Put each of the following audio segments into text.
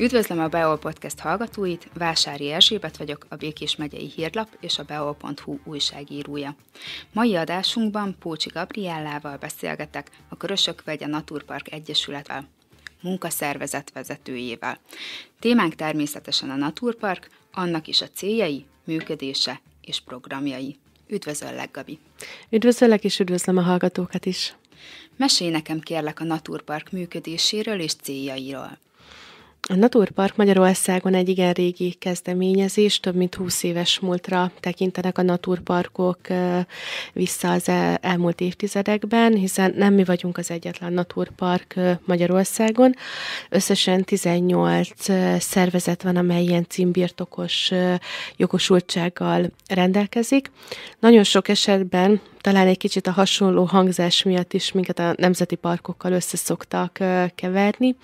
Üdvözlöm a Beol Podcast hallgatóit, Vásári Erzsébet vagyok, a Békés megyei hírlap és a beol.hu újságírója. Mai adásunkban Pócsi Gabriellával beszélgetek a Körösök vegye Naturpark Egyesületvel, munkaszervezet vezetőjével. Témánk természetesen a Naturpark, annak is a céljai, működése és programjai. Üdvözöllek, Gabi! Üdvözöllek és üdvözlöm a hallgatókat is! Mesélj nekem kérlek a Naturpark működéséről és céljairól. A Naturpark Magyarországon egy igen régi kezdeményezés, több mint 20 éves múltra tekintenek a naturparkok vissza az elmúlt évtizedekben, hiszen nem mi vagyunk az egyetlen naturpark Magyarországon. Összesen 18 szervezet van, amely ilyen címbirtokos jogosultsággal rendelkezik. Nagyon sok esetben talán egy kicsit a hasonló hangzás miatt is minket a nemzeti parkokkal összeszoktak keverni,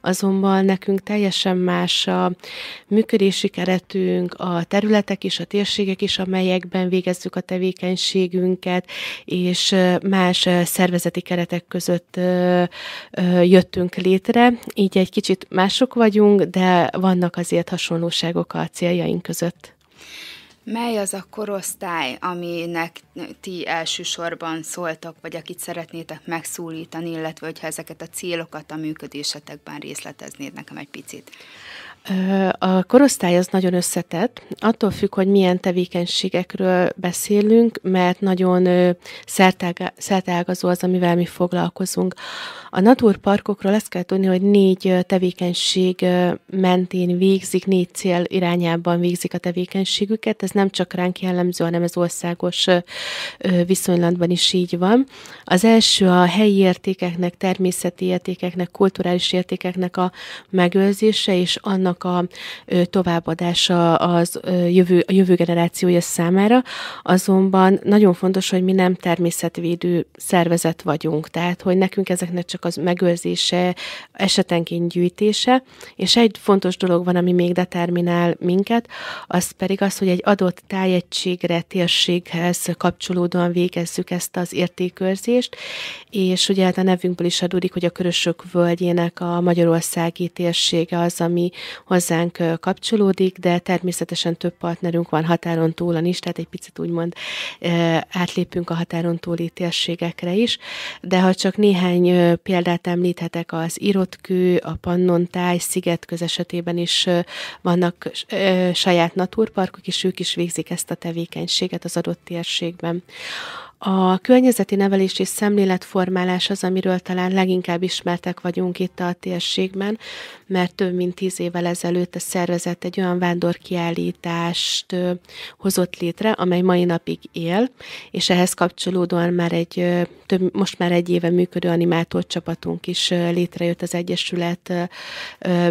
azonban nekünk teljesen más a működési keretünk, a területek is, a térségek is, amelyekben végezzük a tevékenységünket, és más szervezeti keretek között jöttünk létre, így egy kicsit mások vagyunk, de vannak azért hasonlóságok a céljaink között. Mely az a korosztály, aminek ti elsősorban szóltak, vagy akit szeretnétek megszólítani, illetve hogyha ezeket a célokat a működésetekben részleteznéd nekem egy picit? A korosztály az nagyon összetett, attól függ, hogy milyen tevékenységekről beszélünk, mert nagyon szertágazó az, amivel mi foglalkozunk. A naturparkokról azt kell tudni, hogy négy tevékenység mentén végzik, négy cél irányában végzik a tevékenységüket. Ez nem csak ránk jellemző, hanem ez országos viszonylatban is így van. Az első a helyi értékeknek, természeti értékeknek, kulturális értékeknek a megőrzése, és annak tudásnak a továbbadása az jövő, a jövő generációja számára, azonban nagyon fontos, hogy mi nem természetvédő szervezet vagyunk, tehát hogy nekünk ezeknek csak az megőrzése, esetenként gyűjtése, és egy fontos dolog van, ami még determinál minket, az pedig az, hogy egy adott tájegységre, térséghez kapcsolódóan végezzük ezt az értékőrzést, és ugye hát a nevünkből is adódik, hogy a Körösök völgyének a magyarországi térsége az, ami hozzánk kapcsolódik, de természetesen több partnerünk van határon túlan is, tehát egy picit úgymond átlépünk a határon túli térségekre is, de ha csak néhány példát említhetek, az Irotkő, a Pannontáj, Szigetköz esetében is vannak saját naturparkok, és ők is végzik ezt a tevékenységet az adott térségben. A környezeti nevelés és szemléletformálás az, amiről talán leginkább ismertek vagyunk itt a térségben, mert több mint tíz évvel ezelőtt a szervezet egy olyan vándorkiállítást hozott létre, amely mai napig él, és ehhez kapcsolódóan már egy több, most már egy éve működő animátor csapatunk is létrejött az Egyesület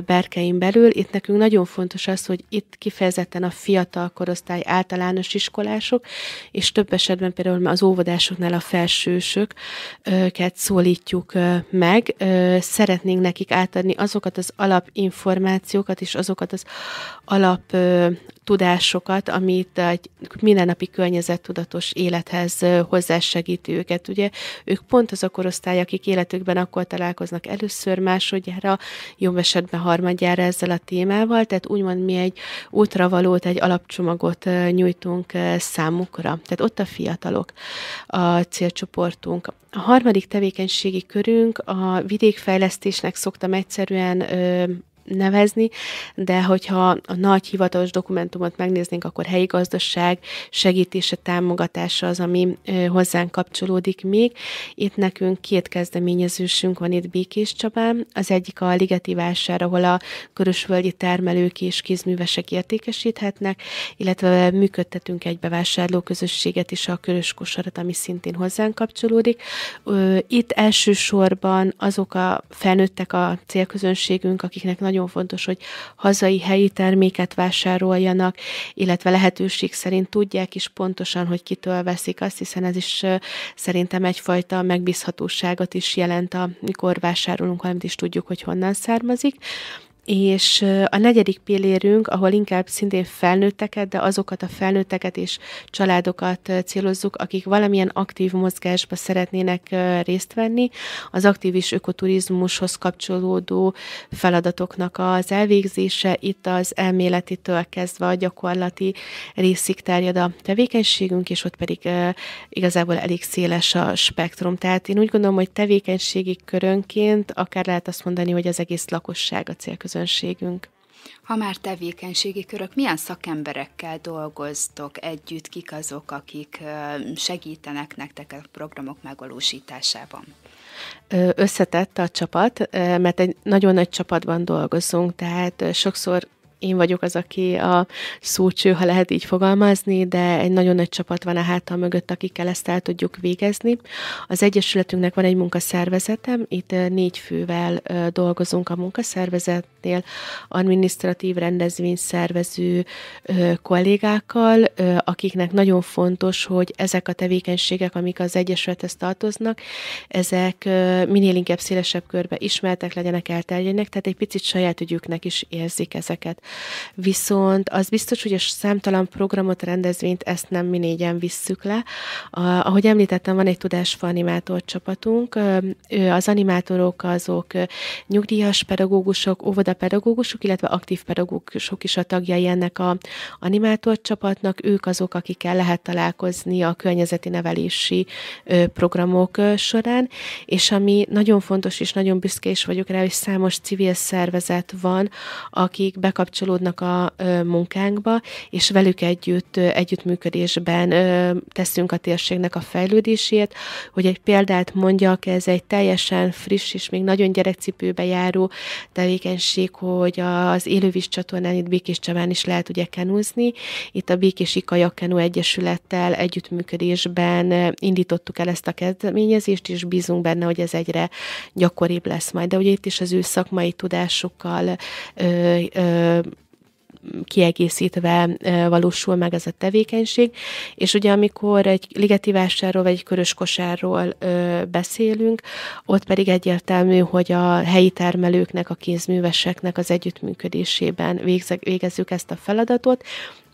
berkein belül. Itt nekünk nagyon fontos az, hogy itt kifejezetten a fiatal korosztály általános iskolások, és több esetben például az óvodások, óvodásoknál a felsősöket szólítjuk meg. Szeretnénk nekik átadni azokat az alapinformációkat és azokat az alap tudásokat, amit egy mindennapi környezettudatos élethez hozzásegíti őket. Ugye ők pont az a korosztály, akik életükben akkor találkoznak először, másodjára, jobb esetben harmadjára ezzel a témával, tehát úgymond mi egy útravalót, egy alapcsomagot nyújtunk számukra. Tehát ott a fiatalok a célcsoportunk. A harmadik tevékenységi körünk a vidékfejlesztésnek szoktam egyszerűen ö, nevezni, de hogyha a nagy hivatalos dokumentumot megnéznénk, akkor helyi gazdaság segítése, támogatása az, ami hozzánk kapcsolódik még. Itt nekünk két kezdeményezősünk van itt Békés Csabán, az egyik a Ligeti vásár, ahol a körösvölgyi termelők és kézművesek értékesíthetnek, illetve működtetünk egy bevásárló közösséget is, a körös kosarat, ami szintén hozzánk kapcsolódik. Itt elsősorban azok a felnőttek a célközönségünk, akiknek nagyon nagyon fontos, hogy hazai helyi terméket vásároljanak, illetve lehetőség szerint tudják is pontosan, hogy kitől veszik azt, hiszen ez is szerintem egyfajta megbízhatóságot is jelent, amikor vásárolunk, valamit is tudjuk, hogy honnan származik. És a negyedik pillérünk, ahol inkább szintén felnőtteket, de azokat a felnőtteket és családokat célozzuk, akik valamilyen aktív mozgásba szeretnének részt venni, az aktív és ökoturizmushoz kapcsolódó feladatoknak az elvégzése, itt az elméletitől kezdve a gyakorlati részig terjed a tevékenységünk, és ott pedig igazából elég széles a spektrum. Tehát én úgy gondolom, hogy tevékenységi körönként akár lehet azt mondani, hogy az egész lakosság a célközönség közönségünk. Ha már tevékenységi körök, milyen szakemberekkel dolgoztok együtt, kik azok, akik segítenek nektek a programok megvalósításában? Összetett a csapat, mert egy nagyon nagy csapatban dolgozunk, tehát sokszor én vagyok az, aki a szócső, ha lehet így fogalmazni, de egy nagyon nagy csapat van a hátam mögött, akikkel ezt el tudjuk végezni. Az Egyesületünknek van egy munkaszervezetem, itt négy fővel dolgozunk a munkaszervezetnél, administratív rendezvényszervező kollégákkal, akiknek nagyon fontos, hogy ezek a tevékenységek, amik az Egyesülethez tartoznak, ezek minél inkább szélesebb körbe ismertek legyenek, elterjedjenek, tehát egy picit saját ügyüknek is érzik ezeket viszont az biztos, hogy a számtalan programot, rendezvényt ezt nem mi négyen visszük le. Ahogy említettem, van egy tudásfa animátor csapatunk, az animátorok azok nyugdíjas pedagógusok, óvodapedagógusok, illetve aktív pedagógusok is a tagjai ennek a animátor csapatnak, ők azok, akikkel lehet találkozni a környezeti nevelési programok során, és ami nagyon fontos és nagyon büszke is vagyok rá, hogy számos civil szervezet van, akik bekapcsolódnak kapcsolódnak a munkánkba, és velük együtt együttműködésben teszünk a térségnek a fejlődését. Hogy egy példát mondjak, ez egy teljesen friss és még nagyon gyerekcipőbe járó tevékenység, hogy az élővíz csatornán itt Békés Csaván is lehet ugye kenúzni. Itt a Békési Kajakkenú Egyesülettel együttműködésben indítottuk el ezt a kezdeményezést, és bízunk benne, hogy ez egyre gyakoribb lesz majd. De ugye itt is az ő szakmai tudásukkal ö, ö, kiegészítve valósul meg ez a tevékenység, és ugye amikor egy ligeti vásárról vagy egy körös kosárról beszélünk, ott pedig egyértelmű, hogy a helyi termelőknek, a kézműveseknek az együttműködésében végezzük ezt a feladatot,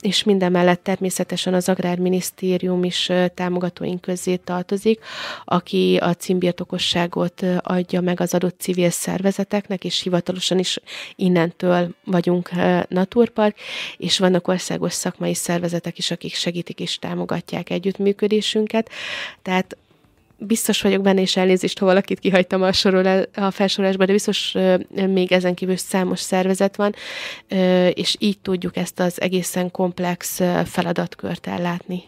és minden mellett természetesen az Agrárminisztérium is támogatóink közé tartozik, aki a címbirtokosságot adja meg az adott civil szervezeteknek, és hivatalosan is innentől vagyunk Naturpark, és vannak országos szakmai szervezetek is, akik segítik és támogatják együttműködésünket. Tehát biztos vagyok benne, és elnézést, ha valakit kihagytam a, sorol, a felsorolásba, de biztos még ezen kívül számos szervezet van, és így tudjuk ezt az egészen komplex feladatkört ellátni.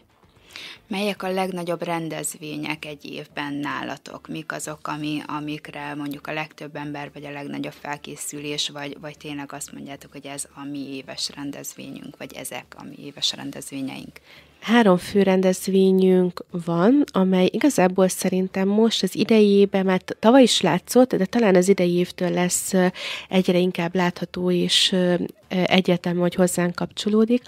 Melyek a legnagyobb rendezvények egy évben nálatok? Mik azok, ami, amikre mondjuk a legtöbb ember, vagy a legnagyobb felkészülés, vagy, vagy tényleg azt mondjátok, hogy ez a mi éves rendezvényünk, vagy ezek a mi éves rendezvényeink? három főrendezvényünk van, amely igazából szerintem most az idejében, mert tavaly is látszott, de talán az idei évtől lesz egyre inkább látható és egyetem, hogy hozzánk kapcsolódik.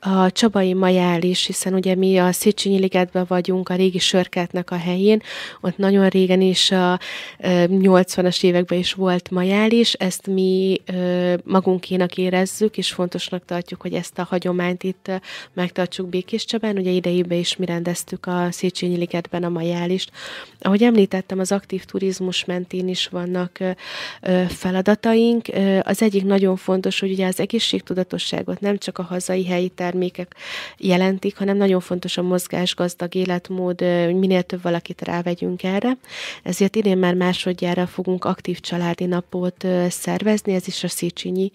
A Csabai Majál is, hiszen ugye mi a Széchenyi Ligetben vagyunk, a régi sörkertnek a helyén, ott nagyon régen is a 80-as években is volt Majál is, ezt mi magunkénak érezzük, és fontosnak tartjuk, hogy ezt a hagyományt itt megtartsuk Békés Csabán, ugye idejében is mi rendeztük a Széchenyi Ligetben a majálist. Ahogy említettem, az aktív turizmus mentén is vannak feladataink. Az egyik nagyon fontos, hogy ugye az egészségtudatosságot nem csak a hazai helyi termékek jelentik, hanem nagyon fontos a mozgásgazdag életmód, hogy minél több valakit rávegyünk erre. Ezért idén már másodjára fogunk aktív családi napot szervezni, ez is a Széchenyi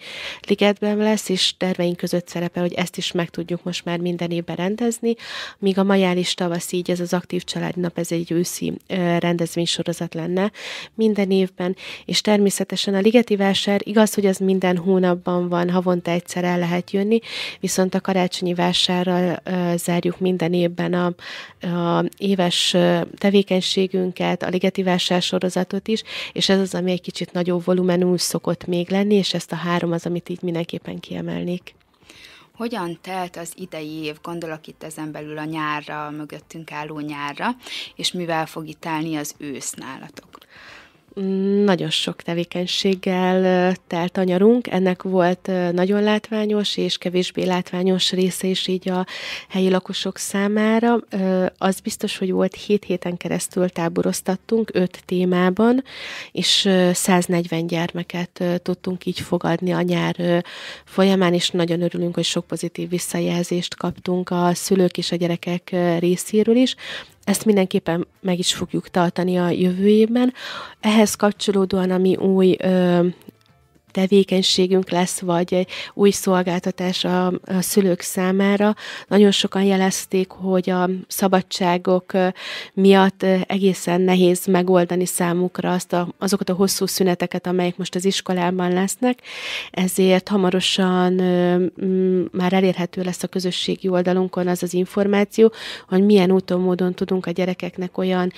Ligetben lesz, és terveink között szerepel, hogy ezt is meg tudjuk most már minden évben rendezni, létezni, míg a majális tavasz így, ez az aktív családnap, ez egy őszi rendezvénysorozat lenne minden évben, és természetesen a Ligeti vásár, igaz, hogy az minden hónapban van, havonta egyszer el lehet jönni, viszont a karácsonyi vásárral zárjuk minden évben a, a éves tevékenységünket, a Ligeti vásár sorozatot is, és ez az, ami egy kicsit nagyobb volumenű szokott még lenni, és ezt a három az, amit így mindenképpen kiemelnék. Hogyan telt az idei év, gondolok itt ezen belül a nyárra, a mögöttünk álló nyárra, és mivel fog itt állni az ősz nálatok? nagyon sok tevékenységgel telt a nyarunk. Ennek volt nagyon látványos és kevésbé látványos része is így a helyi lakosok számára. Az biztos, hogy volt 7 héten keresztül táboroztattunk 5 témában, és 140 gyermeket tudtunk így fogadni a nyár folyamán, és nagyon örülünk, hogy sok pozitív visszajelzést kaptunk a szülők és a gyerekek részéről is. Ezt mindenképpen meg is fogjuk tartani a jövő évben. Ehhez kapcsolódóan, ami új ö, tevékenységünk lesz, vagy egy új szolgáltatás a, a szülők számára. Nagyon sokan jelezték, hogy a szabadságok miatt egészen nehéz megoldani számukra azt a, azokat a hosszú szüneteket, amelyek most az iskolában lesznek, ezért hamarosan már elérhető lesz a közösségi oldalunkon az az információ, hogy milyen úton, módon tudunk a gyerekeknek olyan,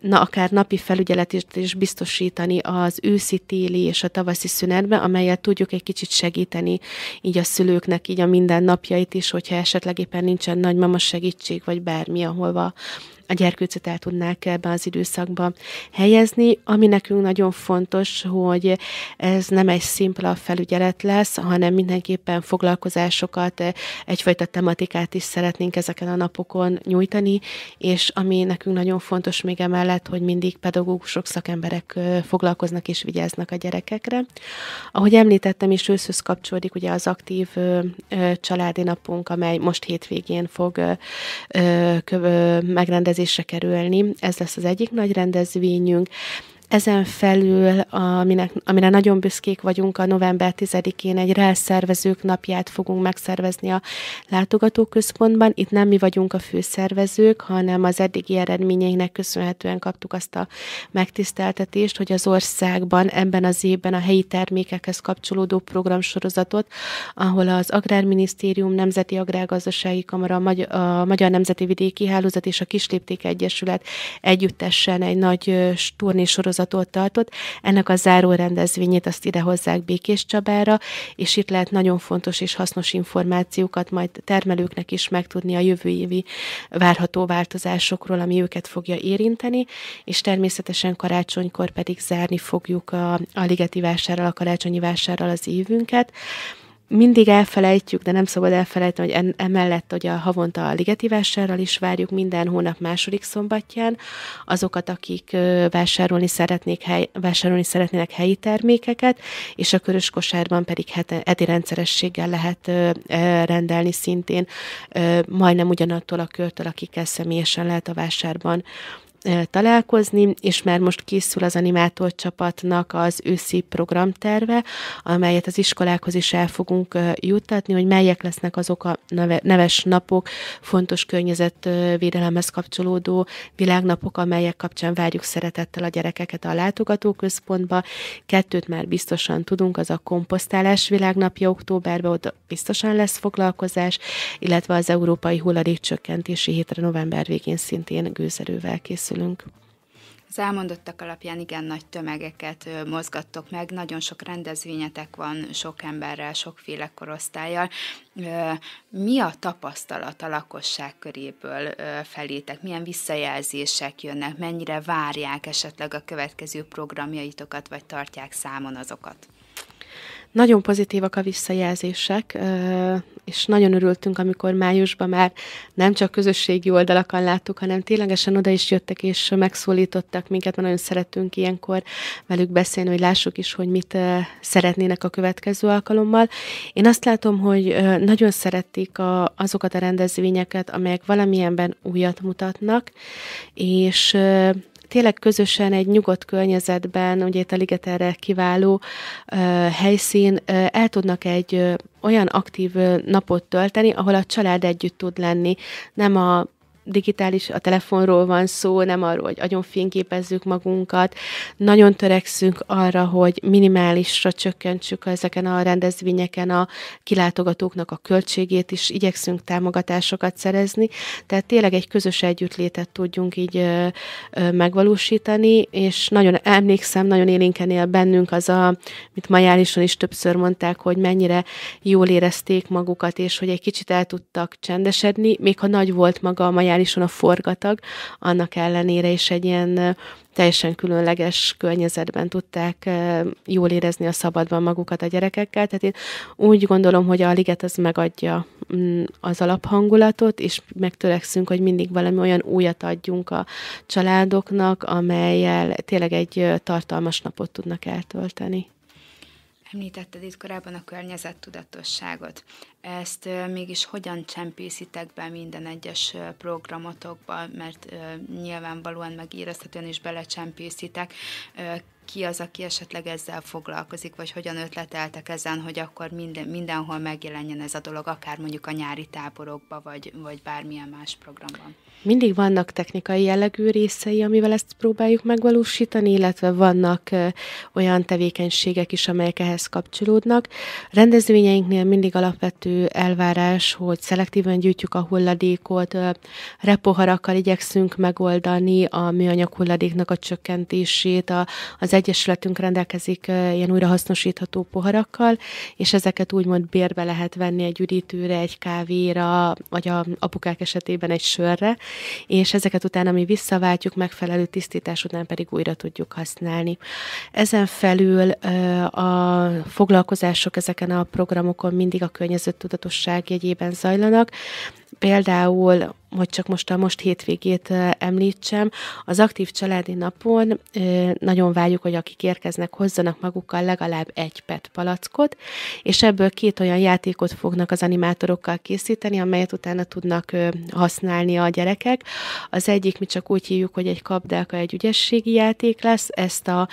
na akár napi felügyeletet is biztosítani az őszi, téli és a tavaszi szünetben, rendszerbe, amelyet tudjuk egy kicsit segíteni így a szülőknek, így a mindennapjait is, hogyha esetleg éppen nincsen nagymama segítség, vagy bármi, ahol a gyerkőcöt el tudnák ebbe az időszakba helyezni. Ami nekünk nagyon fontos, hogy ez nem egy szimpla felügyelet lesz, hanem mindenképpen foglalkozásokat, egyfajta tematikát is szeretnénk ezeken a napokon nyújtani, és ami nekünk nagyon fontos még emellett, hogy mindig pedagógusok, szakemberek foglalkoznak és vigyáznak a gyerekekre. Ahogy említettem is, őszhöz kapcsolódik ugye az aktív családi napunk, amely most hétvégén fog megrendezni rendezésre kerülni. Ez lesz az egyik nagy rendezvényünk. Ezen felül, aminek, amire nagyon büszkék vagyunk, a november 10-én egy rászervezők napját fogunk megszervezni a látogatóközpontban. Itt nem mi vagyunk a főszervezők, hanem az eddigi eredményeinek köszönhetően kaptuk azt a megtiszteltetést, hogy az országban ebben az évben a helyi termékekhez kapcsolódó programsorozatot, ahol az Agrárminisztérium, Nemzeti Agrárgazdasági Kamara, a Magyar Nemzeti Vidéki Hálózat és a Kislépték Egyesület együttesen egy nagy turnésorozat sorozatot tartott. Ennek a záró rendezvényét azt ide hozzák Békés Csabára, és itt lehet nagyon fontos és hasznos információkat majd termelőknek is megtudni a jövő évi várható változásokról, ami őket fogja érinteni, és természetesen karácsonykor pedig zárni fogjuk a, a Ligeti vásárral, a karácsonyi vásárral az évünket mindig elfelejtjük, de nem szabad elfelejteni, hogy emellett hogy a havonta a ligeti vásárral is várjuk minden hónap második szombatján azokat, akik vásárolni, szeretnék hely, vásárolni szeretnének helyi termékeket, és a körös kosárban pedig heti, rendszerességgel lehet e, rendelni szintén majdnem ugyanattól a körtől, akikkel személyesen lehet a vásárban találkozni, és már most készül az animátor csapatnak az őszi programterve, amelyet az iskolákhoz is el fogunk juttatni, hogy melyek lesznek azok a neves napok, fontos környezetvédelemhez kapcsolódó világnapok, amelyek kapcsán várjuk szeretettel a gyerekeket a látogatóközpontba. Kettőt már biztosan tudunk, az a komposztálás világnapja októberben, ott biztosan lesz foglalkozás, illetve az Európai Hulladékcsökkentési hétre november végén szintén gőzerővel készül készülünk. Az elmondottak alapján igen nagy tömegeket mozgattok meg, nagyon sok rendezvényetek van, sok emberrel, sokféle korosztályjal. Mi a tapasztalat a lakosság köréből felétek? Milyen visszajelzések jönnek? Mennyire várják esetleg a következő programjaitokat, vagy tartják számon azokat? Nagyon pozitívak a visszajelzések, és nagyon örültünk, amikor májusban már nem csak közösségi oldalakon láttuk, hanem ténylegesen oda is jöttek és megszólítottak minket, mert nagyon szeretünk ilyenkor velük beszélni, hogy lássuk is, hogy mit szeretnének a következő alkalommal. Én azt látom, hogy nagyon szeretik a, azokat a rendezvényeket, amelyek valamilyenben újat mutatnak, és tényleg közösen egy nyugodt környezetben, ugye itt a Liget erre kiváló ö, helyszín, ö, el tudnak egy ö, olyan aktív napot tölteni, ahol a család együtt tud lenni, nem a digitális, a telefonról van szó, nem arról, hogy agyon fényképezzük magunkat. Nagyon törekszünk arra, hogy minimálisra csökkentsük ezeken a rendezvényeken a kilátogatóknak a költségét is, igyekszünk támogatásokat szerezni, tehát tényleg egy közös együttlétet tudjunk így ö, ö, megvalósítani, és nagyon emlékszem, nagyon élénken él bennünk az a, mint majálison is többször mondták, hogy mennyire jól érezték magukat, és hogy egy kicsit el tudtak csendesedni, még ha nagy volt maga a majál zseniálisan a forgatag, annak ellenére is egy ilyen teljesen különleges környezetben tudták jól érezni a szabadban magukat a gyerekekkel. Tehát én úgy gondolom, hogy a liget az megadja mm, az alaphangulatot, és megtörekszünk, hogy mindig valami olyan újat adjunk a családoknak, amelyel tényleg egy tartalmas napot tudnak eltölteni. Említetted itt korábban a környezettudatosságot. Ezt mégis hogyan csempészitek be minden egyes programotokba, mert nyilvánvalóan meg is belecsempészitek ki az, aki esetleg ezzel foglalkozik, vagy hogyan ötleteltek ezen, hogy akkor minden, mindenhol megjelenjen ez a dolog, akár mondjuk a nyári táborokba, vagy, vagy bármilyen más programban? Mindig vannak technikai jellegű részei, amivel ezt próbáljuk megvalósítani, illetve vannak olyan tevékenységek is, amelyek ehhez kapcsolódnak. Rendezvényeinknél mindig alapvető elvárás, hogy szelektíven gyűjtjük a hulladékot, repoharakkal igyekszünk megoldani a műanyag hulladéknak a csökkentését, a, az egy egyesületünk rendelkezik ilyen újrahasznosítható poharakkal, és ezeket úgymond bérbe lehet venni egy üdítőre, egy kávéra, vagy a apukák esetében egy sörre, és ezeket utána mi visszaváltjuk, megfelelő tisztítás után pedig újra tudjuk használni. Ezen felül a foglalkozások ezeken a programokon mindig a környezettudatosság jegyében zajlanak, Például, hogy csak most a most hétvégét említsem, az aktív családi napon nagyon várjuk, hogy akik érkeznek, hozzanak magukkal legalább egy PET palackot, és ebből két olyan játékot fognak az animátorokkal készíteni, amelyet utána tudnak használni a gyerekek. Az egyik mi csak úgy hívjuk, hogy egy kapdáka egy ügyességi játék lesz, ezt a,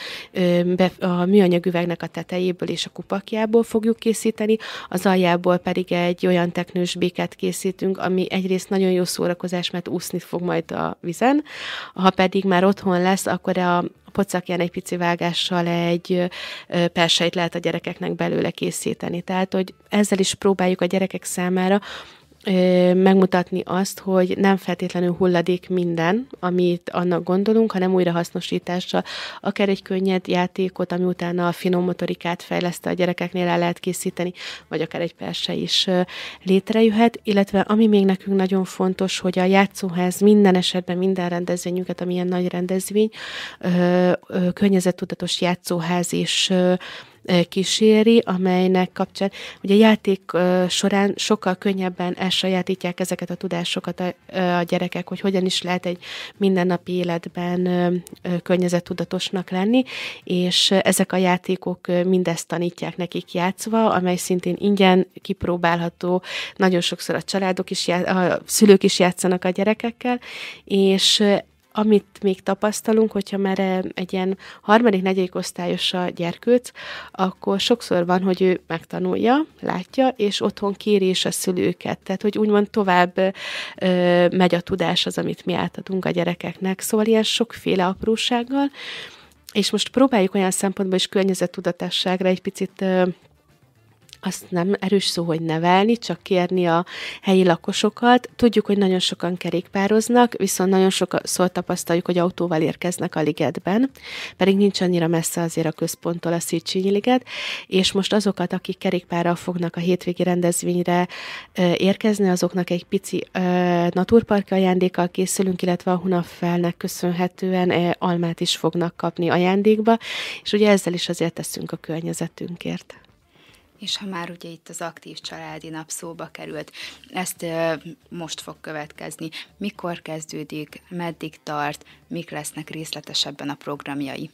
a műanyag üvegnek a tetejéből és a kupakjából fogjuk készíteni, az aljából pedig egy olyan teknős béket készítünk, ami egyrészt nagyon jó szórakozás, mert úszni fog majd a vizen, ha pedig már otthon lesz, akkor a pocakján egy pici vágással egy perseit lehet a gyerekeknek belőle készíteni. Tehát, hogy ezzel is próbáljuk a gyerekek számára megmutatni azt, hogy nem feltétlenül hulladék minden, amit annak gondolunk, hanem újrahasznosítással. Akár egy könnyed játékot, ami utána a finom motorikát fejleszte a gyerekeknél el lehet készíteni, vagy akár egy perse is létrejöhet, illetve ami még nekünk nagyon fontos, hogy a játszóház minden esetben minden rendezvényünket, amilyen nagy rendezvény, környezettudatos játszóház és kíséri, amelynek kapcsán ugye játék során sokkal könnyebben elsajátítják ezeket a tudásokat a, a gyerekek, hogy hogyan is lehet egy mindennapi életben környezettudatosnak lenni, és ezek a játékok mindezt tanítják nekik játszva, amely szintén ingyen kipróbálható, nagyon sokszor a családok is, já- a szülők is játszanak a gyerekekkel, és amit még tapasztalunk, hogyha már eh, egy ilyen harmadik, negyedik osztályos a gyerkőc, akkor sokszor van, hogy ő megtanulja, látja, és otthon kéri is a szülőket. Tehát, hogy úgymond tovább ö, eh, megy a tudás az, amit mi átadunk a gyerekeknek. Szóval ilyen sokféle aprósággal, és most próbáljuk olyan szempontból is környezettudatásságra egy picit ö, eh, azt nem erős szó, hogy nevelni, csak kérni a helyi lakosokat. Tudjuk, hogy nagyon sokan kerékpároznak, viszont nagyon szólt tapasztaljuk, hogy autóval érkeznek a ligetben, pedig nincs annyira messze azért a központtól a Széchenyi liget, és most azokat, akik kerékpárral fognak a hétvégi rendezvényre érkezni, azoknak egy pici naturpark ajándékkal készülünk, illetve a Hunafelnek köszönhetően almát is fognak kapni ajándékba, és ugye ezzel is azért teszünk a környezetünkért. És ha már ugye itt az aktív családi nap szóba került, ezt most fog következni. Mikor kezdődik, meddig tart, mik lesznek részletesebben a programjai?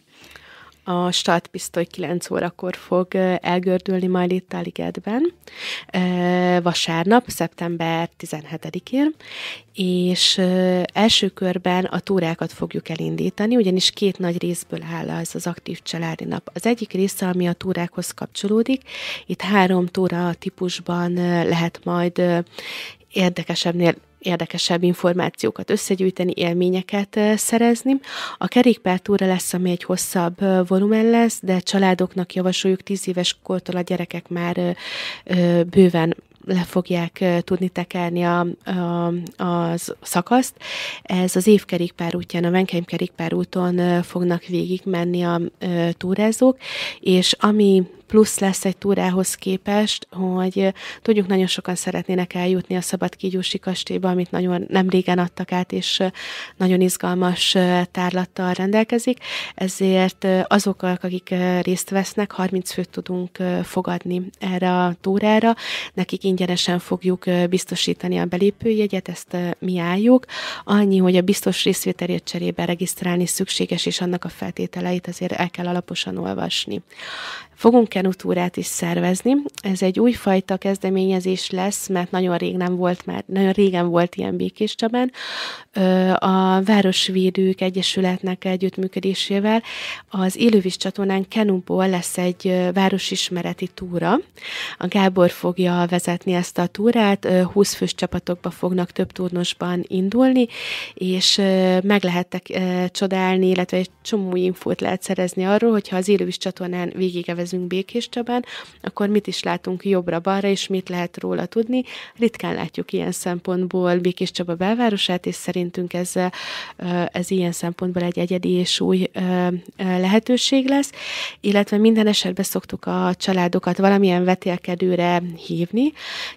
A startpisztoly 9 órakor fog elgördülni majd itt a ligetben, vasárnap, szeptember 17-én, és első körben a túrákat fogjuk elindítani, ugyanis két nagy részből áll az az aktív családi nap. Az egyik része, ami a túrákhoz kapcsolódik, itt három túra típusban lehet majd érdekesebbnél érdekesebb információkat összegyűjteni, élményeket szerezni. A kerékpártúra lesz, ami egy hosszabb volumen lesz, de családoknak javasoljuk 10 éves kortól a gyerekek már bőven le fogják tudni tekerni a, a, a szakaszt. Ez az évkerékpár útján, a Venkeim kerékpár úton fognak végigmenni a túrázók, és ami plusz lesz egy túrához képest, hogy tudjuk, nagyon sokan szeretnének eljutni a Szabad Kígyúsi kastélyba, amit nagyon nem régen adtak át, és nagyon izgalmas tárlattal rendelkezik, ezért azok, akik részt vesznek, 30 főt tudunk fogadni erre a túrára, nekik ingyenesen fogjuk biztosítani a belépőjegyet, ezt mi álljuk. Annyi, hogy a biztos részvételért cserébe regisztrálni szükséges, és annak a feltételeit azért el kell alaposan olvasni. Fogunk kenutúrát is szervezni. Ez egy újfajta kezdeményezés lesz, mert nagyon rég nem volt már, nagyon régen volt ilyen Békés Csabán. A Városvédők Egyesületnek együttműködésével az Élővis csatornán Kenuból lesz egy városismereti túra. A Gábor fogja vezetni ezt a túrát, 20 fős csapatokba fognak több turnosban indulni, és meg lehettek csodálni, illetve egy csomó infót lehet szerezni arról, hogyha az Élővis csatornán végigevezetek elérkezünk Békés Csabán, akkor mit is látunk jobbra-balra, és mit lehet róla tudni. Ritkán látjuk ilyen szempontból Békés Csaba belvárosát, és szerintünk ez, ez ilyen szempontból egy egyedi és új lehetőség lesz, illetve minden esetben szoktuk a családokat valamilyen vetélkedőre hívni.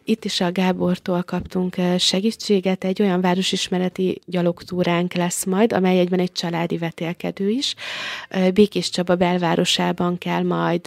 Itt is a Gábortól kaptunk segítséget, egy olyan városismereti gyalogtúránk lesz majd, amely egyben egy családi vetélkedő is. Békés Csaba belvárosában kell majd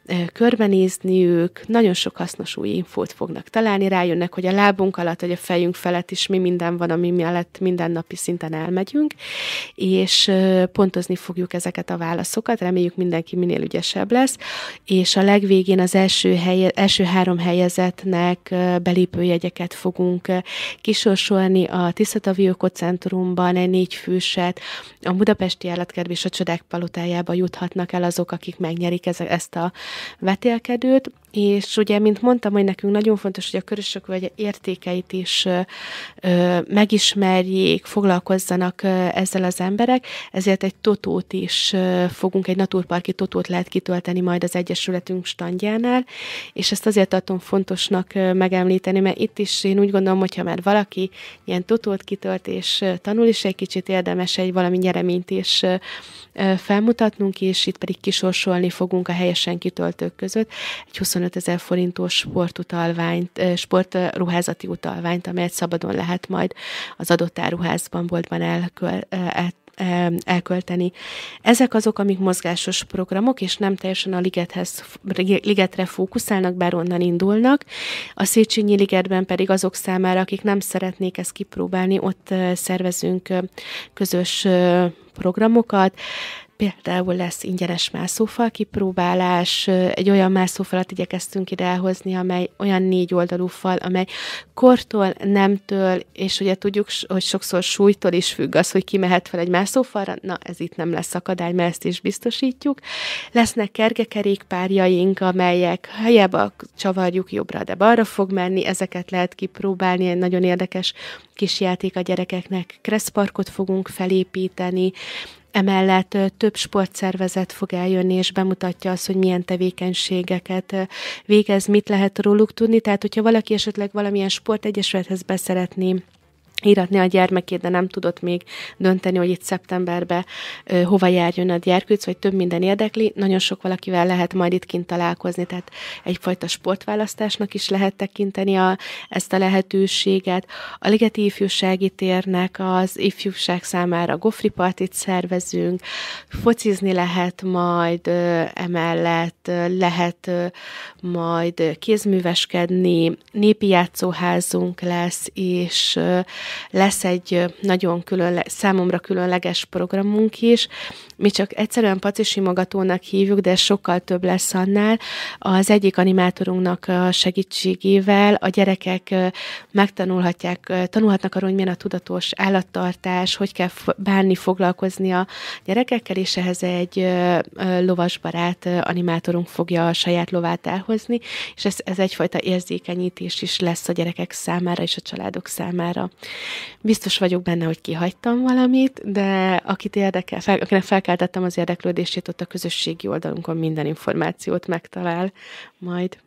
ők nagyon sok hasznos új infót fognak találni, rájönnek, hogy a lábunk alatt, vagy a fejünk felett is mi minden van, ami mellett mindennapi szinten elmegyünk, és pontozni fogjuk ezeket a válaszokat, reméljük mindenki minél ügyesebb lesz, és a legvégén az első, helye, első három helyezetnek belépőjegyeket fogunk kisorsolni a Tiszatavi Ökocentrumban, egy négy fűset, a Budapesti Állatkerv és a Csodák Palotájába juthatnak el azok, akik megnyerik ezt a vetélkedőt, és ugye, mint mondtam, hogy nekünk nagyon fontos, hogy a körösök vagy értékeit is ö, megismerjék, foglalkozzanak ö, ezzel az emberek, ezért egy totót is ö, fogunk, egy naturparki totót lehet kitölteni majd az Egyesületünk standjánál, és ezt azért tartom fontosnak ö, megemlíteni, mert itt is én úgy gondolom, hogyha már valaki ilyen totót kitölt és ö, tanul is egy kicsit érdemes egy valami nyereményt is ö, felmutatnunk, és itt pedig kisorsolni fogunk a helyesen kitölt sportoltők között egy 25 ezer forintos sportutalványt, eh, sportruházati utalványt, amelyet szabadon lehet majd az adott áruházban, boltban elkölt, eh, elkölteni. Ezek azok, amik mozgásos programok, és nem teljesen a ligethez, ligetre fókuszálnak, bár onnan indulnak. A Széchenyi ligetben pedig azok számára, akik nem szeretnék ezt kipróbálni, ott eh, szervezünk közös programokat, Például lesz ingyenes mászófal kipróbálás, egy olyan mászófalat igyekeztünk idehozni, amely olyan négy oldalú fal, amely kortól, nemtől, és ugye tudjuk, hogy sokszor súlytól is függ az, hogy ki mehet fel egy mászófalra, na ez itt nem lesz akadály, mert ezt is biztosítjuk. Lesznek kergekerékpárjaink, amelyek a csavarjuk jobbra, de balra fog menni, ezeket lehet kipróbálni, egy nagyon érdekes kis játék a gyerekeknek. Kresszparkot fogunk felépíteni, Emellett több sportszervezet fog eljönni, és bemutatja azt, hogy milyen tevékenységeket végez, mit lehet róluk tudni. Tehát, hogyha valaki esetleg valamilyen sportegyesülethez beszeretné íratni a gyermekét, de nem tudott még dönteni, hogy itt szeptemberbe ö, hova járjon a gyerkőc, vagy több minden érdekli. Nagyon sok valakivel lehet majd itt kint találkozni, tehát egyfajta sportválasztásnak is lehet tekinteni a, ezt a lehetőséget. A Ligeti Ifjúsági Térnek az ifjúság számára GoFri partit szervezünk, focizni lehet majd ö, emellett, ö, lehet ö, majd kézműveskedni, népi játszóházunk lesz, és ö, lesz egy nagyon különle- számomra különleges programunk is. Mi csak egyszerűen simogatónak hívjuk, de sokkal több lesz annál. Az egyik animátorunknak a segítségével a gyerekek megtanulhatják, tanulhatnak arról, hogy milyen a tudatos állattartás, hogy kell bánni, foglalkozni a gyerekekkel, és ehhez egy lovasbarát animátorunk fogja a saját lovát elhozni, és ez, ez egyfajta érzékenyítés is lesz a gyerekek számára és a családok számára. Biztos vagyok benne, hogy kihagytam valamit, de akit érdekel, fel, akinek felkeltettem az érdeklődését, ott a közösségi oldalunkon minden információt megtalál majd.